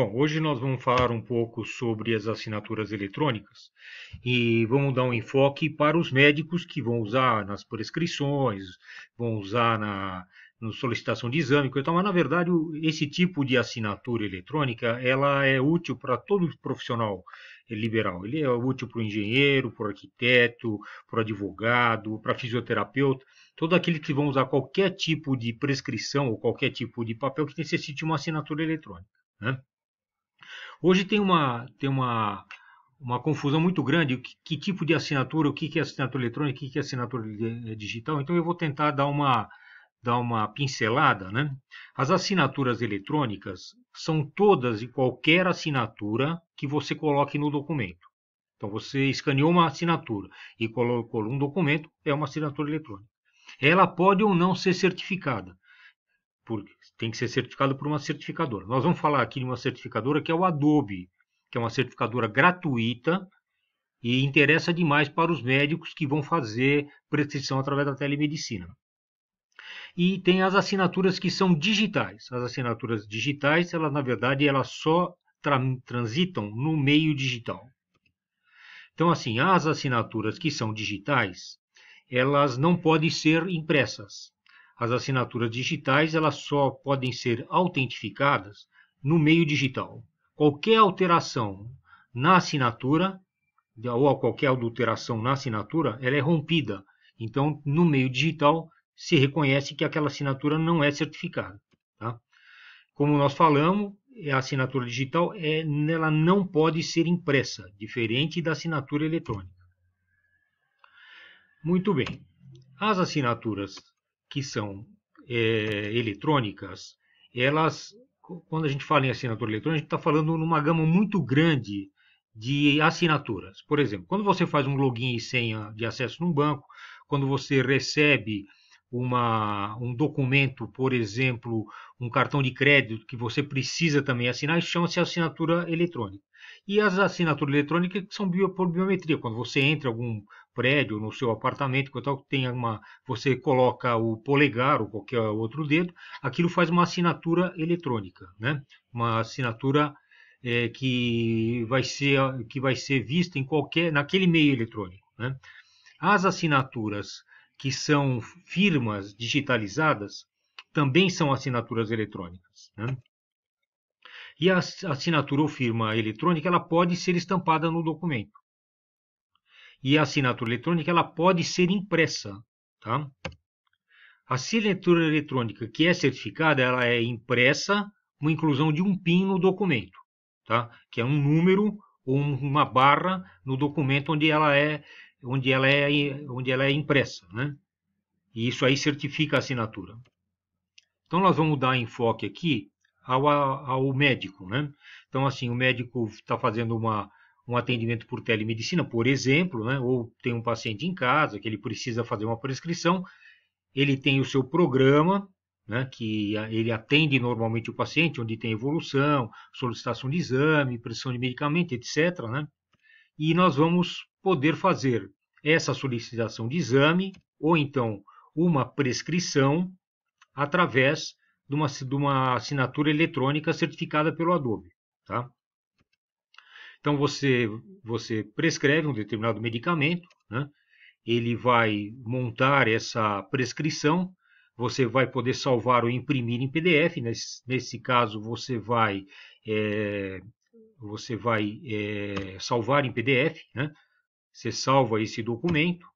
Bom, hoje nós vamos falar um pouco sobre as assinaturas eletrônicas e vamos dar um enfoque para os médicos que vão usar nas prescrições, vão usar na, na solicitação de exame, então, mas na verdade esse tipo de assinatura eletrônica ela é útil para todo profissional liberal. Ele é útil para o engenheiro, para o arquiteto, para o advogado, para fisioterapeuta, todo aquele que vão usar qualquer tipo de prescrição ou qualquer tipo de papel que necessite uma assinatura eletrônica. Né? Hoje tem uma, tem uma, uma confusão muito grande, que, que tipo de assinatura, o que, que é assinatura eletrônica, o que, que é assinatura eh, digital, então eu vou tentar dar uma, dar uma pincelada. Né? As assinaturas eletrônicas são todas e qualquer assinatura que você coloque no documento. Então você escaneou uma assinatura e colocou um documento, é uma assinatura eletrônica. Ela pode ou não ser certificada porque tem que ser certificado por uma certificadora. Nós vamos falar aqui de uma certificadora que é o Adobe, que é uma certificadora gratuita e interessa demais para os médicos que vão fazer prescrição através da telemedicina. E tem as assinaturas que são digitais. As assinaturas digitais, elas na verdade, elas só tra transitam no meio digital. Então, assim, as assinaturas que são digitais, elas não podem ser impressas. As assinaturas digitais elas só podem ser autentificadas no meio digital. Qualquer alteração na assinatura ou qualquer adulteração na assinatura, ela é rompida. Então, no meio digital, se reconhece que aquela assinatura não é certificada. Tá? Como nós falamos, a assinatura digital é, ela não pode ser impressa, diferente da assinatura eletrônica. Muito bem. As assinaturas que são é, eletrônicas, elas, quando a gente fala em assinatura eletrônica, a gente está falando numa gama muito grande de assinaturas. Por exemplo, quando você faz um login e senha de acesso num banco, quando você recebe uma, um documento, por exemplo, um cartão de crédito que você precisa também assinar, chama-se assinatura eletrônica. E as assinaturas eletrônicas que são bio, por biometria, quando você entra em algum prédio, no seu apartamento, tal que tenha uma, você coloca o polegar ou qualquer outro dedo, aquilo faz uma assinatura eletrônica, né? Uma assinatura é, que vai ser que vai ser vista em qualquer naquele meio eletrônico, né? As assinaturas que são firmas digitalizadas também são assinaturas eletrônicas, né? E a assinatura ou firma eletrônica ela pode ser estampada no documento e a assinatura eletrônica ela pode ser impressa, tá? A assinatura eletrônica que é certificada, ela é impressa com inclusão de um PIN no documento, tá? Que é um número ou uma barra no documento onde ela é onde ela é onde ela é impressa, né? E isso aí certifica a assinatura. Então nós vamos dar enfoque aqui ao, ao médico, né? Então assim o médico está fazendo uma um atendimento por telemedicina, por exemplo, né, ou tem um paciente em casa que ele precisa fazer uma prescrição, ele tem o seu programa, né, que ele atende normalmente o paciente, onde tem evolução, solicitação de exame, prescrição de medicamento, etc. Né, e nós vamos poder fazer essa solicitação de exame, ou então uma prescrição, através de uma, de uma assinatura eletrônica certificada pelo Adobe. Tá? Então você, você prescreve um determinado medicamento, né? ele vai montar essa prescrição, você vai poder salvar ou imprimir em PDF, nesse, nesse caso você vai, é, você vai é, salvar em PDF, né? você salva esse documento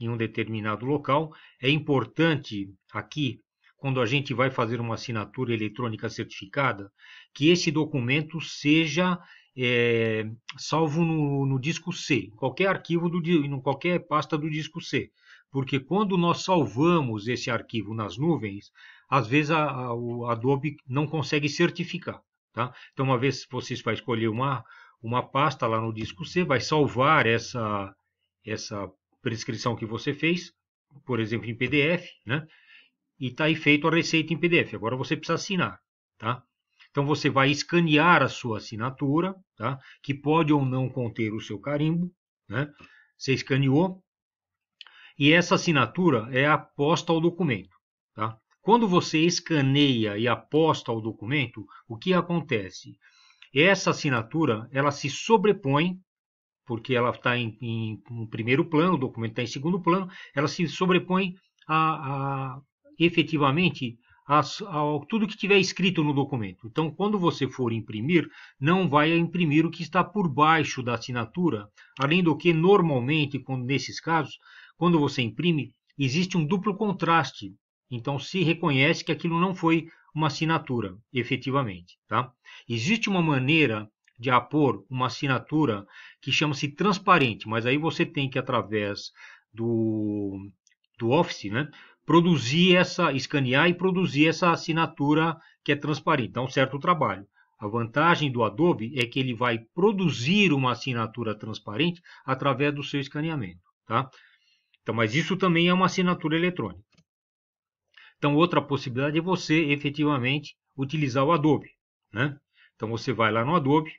em um determinado local. É importante aqui quando a gente vai fazer uma assinatura eletrônica certificada, que esse documento seja é, salvo no, no, disco C, qualquer arquivo do em qualquer pasta do disco C, porque quando nós salvamos esse arquivo nas nuvens, às vezes a, a, o Adobe não consegue certificar, tá? Então uma vez vocês vai escolher uma uma pasta lá no disco C, vai salvar essa essa prescrição que você fez, por exemplo em PDF, né? E está aí feito a receita em PDF. Agora você precisa assinar, tá? Então você vai escanear a sua assinatura, tá? que pode ou não conter o seu carimbo. Né? Você escaneou. E essa assinatura é aposta ao documento. Tá? Quando você escaneia e aposta ao documento, o que acontece? Essa assinatura ela se sobrepõe, porque ela está em, em, primeiro plano, o documento está em segundo plano, ela se sobrepõe a, a efetivamente as, ao, tudo que tiver escrito no documento. Então, quando você for imprimir, não vai imprimir o que está por baixo da assinatura, além do que, normalmente, quando, nesses casos, quando você imprime, existe um duplo contraste. Então, se reconhece que aquilo não foi uma assinatura, efetivamente. Tá? Existe uma maneira de apor uma assinatura que chama-se transparente, mas aí você tem que, através do, do Office, né, produzir essa, escanear e produzir essa assinatura que é transparente. Dá então, um certo trabalho. A vantagem do Adobe é que ele vai produzir uma assinatura transparente através do seu escaneamento. Tá? Então, mas isso também é uma assinatura eletrônica. Então, outra possibilidade é você efetivamente utilizar o Adobe. Né? Então, você vai lá no Adobe,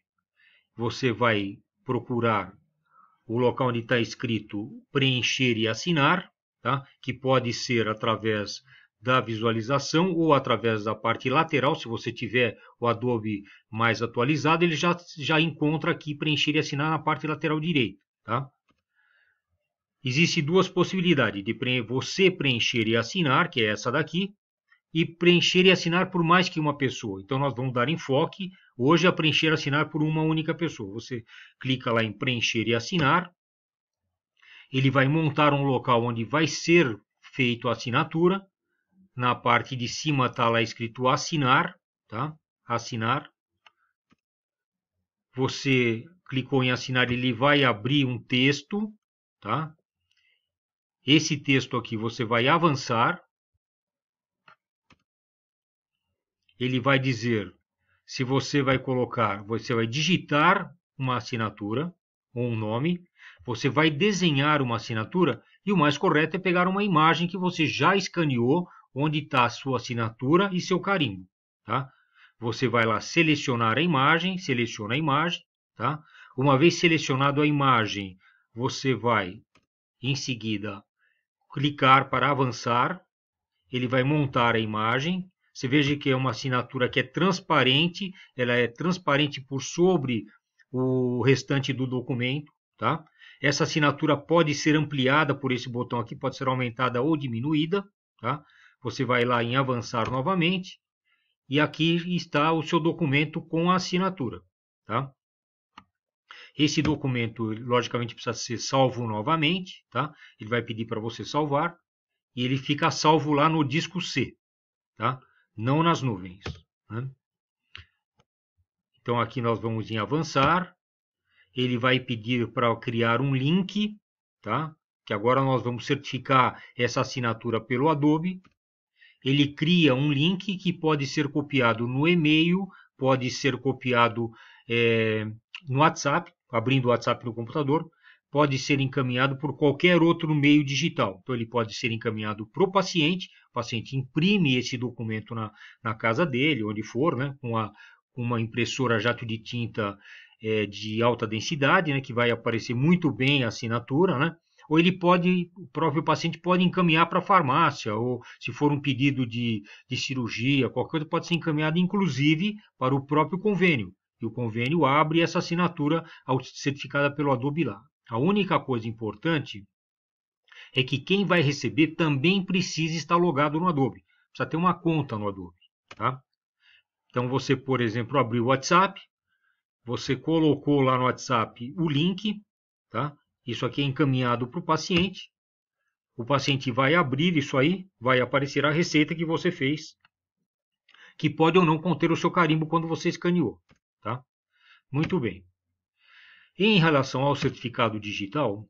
você vai procurar o local onde está escrito preencher e assinar tá? que pode ser através da visualização ou através da parte lateral, se você tiver o Adobe mais atualizado, ele já, já encontra aqui preencher e assinar na parte lateral direita. Tá? Existem duas possibilidades, de pre você preencher e assinar, que é essa daqui, e preencher e assinar por mais que uma pessoa. Então nós vamos dar enfoque hoje a preencher e assinar por uma única pessoa. Você clica lá em preencher e assinar, ele vai montar um local onde vai ser feito a assinatura. Na parte de cima está lá escrito assinar, tá? Assinar. Você clicou em assinar, ele vai abrir um texto, tá? Esse texto aqui você vai avançar. Ele vai dizer se você vai colocar, você vai digitar uma assinatura, ou um nome, você vai desenhar uma assinatura e o mais correto é pegar uma imagem que você já escaneou, onde está a sua assinatura e seu carimbo. Tá? Você vai lá selecionar a imagem, seleciona a imagem. Tá? Uma vez selecionado a imagem, você vai em seguida clicar para avançar. Ele vai montar a imagem. Você veja que é uma assinatura que é transparente, ela é transparente por sobre o restante do documento, tá? Essa assinatura pode ser ampliada por esse botão aqui, pode ser aumentada ou diminuída, tá? Você vai lá em avançar novamente e aqui está o seu documento com a assinatura, tá? Esse documento, logicamente, precisa ser salvo novamente, tá? Ele vai pedir para você salvar e ele fica salvo lá no disco C, tá? Não nas nuvens. Né? Então aqui nós vamos em avançar. Ele vai pedir para criar um link, tá? que agora nós vamos certificar essa assinatura pelo Adobe. Ele cria um link que pode ser copiado no e-mail, pode ser copiado é, no WhatsApp, abrindo o WhatsApp no computador, pode ser encaminhado por qualquer outro meio digital. Então, ele pode ser encaminhado para o paciente, o paciente imprime esse documento na, na casa dele, onde for, né, com a, uma impressora jato de tinta é, de alta densidade, né, que vai aparecer muito bem a assinatura, né? Ou ele pode, o próprio paciente pode encaminhar para a farmácia, ou se for um pedido de, de cirurgia, qualquer coisa, pode ser encaminhado inclusive para o próprio convênio. E o convênio abre essa assinatura certificada pelo Adobe lá. A única coisa importante é que quem vai receber também precisa estar logado no Adobe. Precisa ter uma conta no Adobe. Tá? Então você, por exemplo, abriu o WhatsApp, você colocou lá no WhatsApp o link, tá? Isso aqui é encaminhado para o paciente. O paciente vai abrir isso aí, vai aparecer a receita que você fez, que pode ou não conter o seu carimbo quando você escaneou, tá? Muito bem. Em relação ao certificado digital,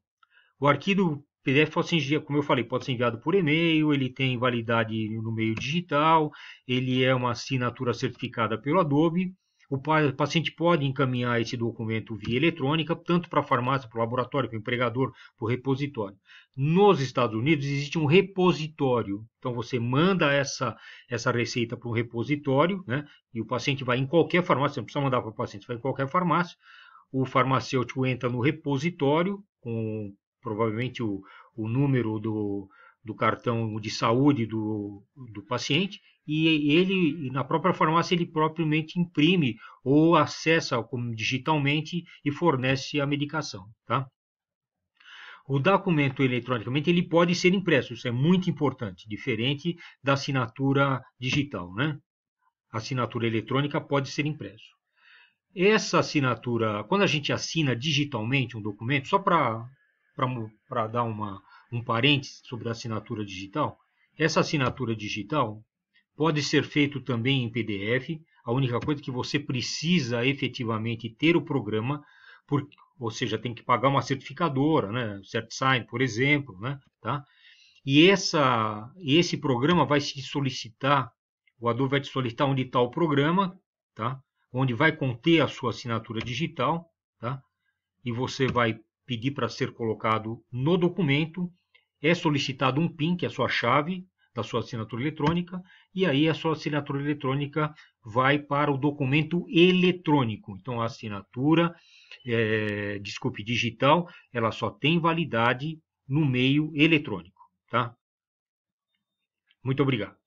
o arquivo PDF pode ser enviado, como eu falei, pode ser enviado por e-mail, ele tem validade no meio digital, ele é uma assinatura certificada pelo Adobe. O paciente pode encaminhar esse documento via eletrônica, tanto para a farmácia, para o laboratório, para o empregador, para o repositório. Nos Estados Unidos existe um repositório. Então você manda essa, essa receita para um repositório, né? E o paciente vai em qualquer farmácia, não precisa mandar para o paciente, vai em qualquer farmácia. O farmacêutico entra no repositório com provavelmente o, o número do, do cartão de saúde do, do paciente e ele na própria farmácia ele propriamente imprime ou acessa digitalmente e fornece a medicação, tá? O documento eletronicamente ele pode ser impresso, isso é muito importante, diferente da assinatura digital, né? A assinatura eletrônica pode ser impresso. Essa assinatura, quando a gente assina digitalmente um documento, só para para dar uma, um parênteses sobre a assinatura digital, essa assinatura digital pode ser feita também em PDF. A única coisa é que você precisa efetivamente ter o programa, por, ou seja, tem que pagar uma certificadora, né? CertSign, por exemplo, né? Tá? E essa, esse programa vai se solicitar, o Adobe vai te solicitar onde está o programa, tá? onde vai conter a sua assinatura digital, tá? e você vai pedir para ser colocado no documento, é solicitado um PIN, que é a sua chave da sua assinatura eletrônica, e aí a sua assinatura eletrônica vai para o documento eletrônico. Então, a assinatura, é, desculpe, digital, ela só tem validade no meio eletrônico. Tá? Muito obrigado.